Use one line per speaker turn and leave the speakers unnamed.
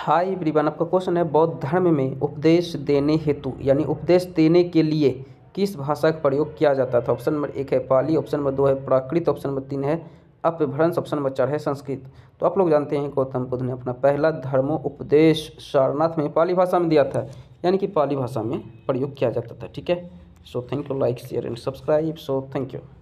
hi everyone आपका question है बौद्ध धर्म में उपदेश देने हेतु यानी उपदेश देने के लिए किस भाषा का प्रयोग किया जाता था ऑप्शन नंबर एक है पाली ऑप्शन नंबर दो है प्राकृत ऑप्शन नंबर तीन है अपभ्रंश ऑप्शन नंबर चार है संस्कृत तो आप लोग जानते हैं गौतम बुद्ध ने अपना पहला धर्मो उपदेश सारनाथ में पाली भाषा में दिया था यानी कि पाली भाषा में प्रयोग किया जाता था ठीक है so thank you like share and subscribe so thank you